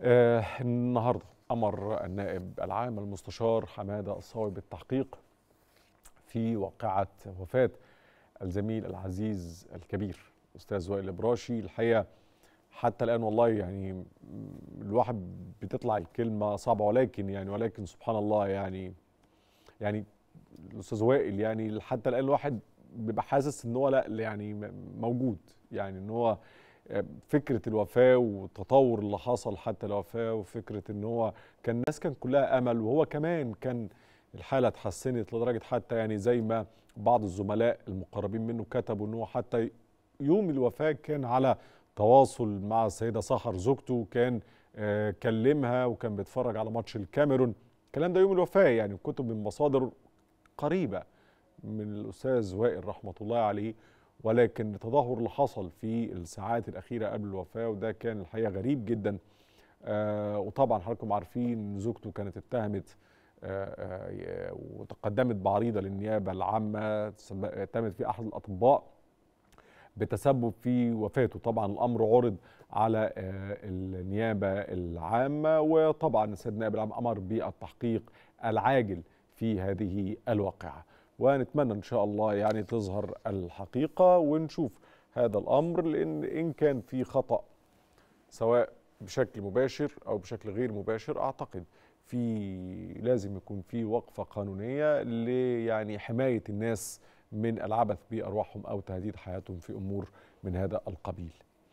آه النهارده امر النائب العام المستشار حماده الصاوي بالتحقيق في واقعه وفاه الزميل العزيز الكبير أستاذ وائل إبراشي الحقيقه حتى الان والله يعني الواحد بتطلع الكلمه صعبه ولكن يعني ولكن سبحان الله يعني يعني الاستاذ وائل يعني حتى الان الواحد بيبقى حاسس ان هو لا يعني موجود يعني ان هو فكره الوفاه والتطور اللي حصل حتى الوفاه وفكره ان هو كان الناس كان كلها امل وهو كمان كان الحاله اتحسنت لدرجه حتى يعني زي ما بعض الزملاء المقربين منه كتبوا ان هو حتى يوم الوفاه كان على تواصل مع السيده سحر زوجته كان آه، كلمها وكان بيتفرج على ماتش الكاميرون الكلام ده يوم الوفاه يعني كتب من مصادر قريبه من الاستاذ وائل رحمه الله عليه ولكن التدهور اللي حصل في الساعات الأخيرة قبل الوفاة وده كان الحقيقة غريب جدا آه، وطبعا حضراتكم عارفين زوجته كانت اتهمت آه، آه، وتقدمت بعريضة للنيابة العامة اتهمت في أحد الأطباء بتسبب في وفاته طبعا الأمر عرض على النيابة العامة وطبعا السيد النائب العام أمر بالتحقيق العاجل في هذه الواقعة ونتمنى ان شاء الله يعني تظهر الحقيقه ونشوف هذا الامر لان ان كان في خطا سواء بشكل مباشر او بشكل غير مباشر اعتقد في لازم يكون في وقفه قانونيه ليعني حمايه الناس من العبث بارواحهم او تهديد حياتهم في امور من هذا القبيل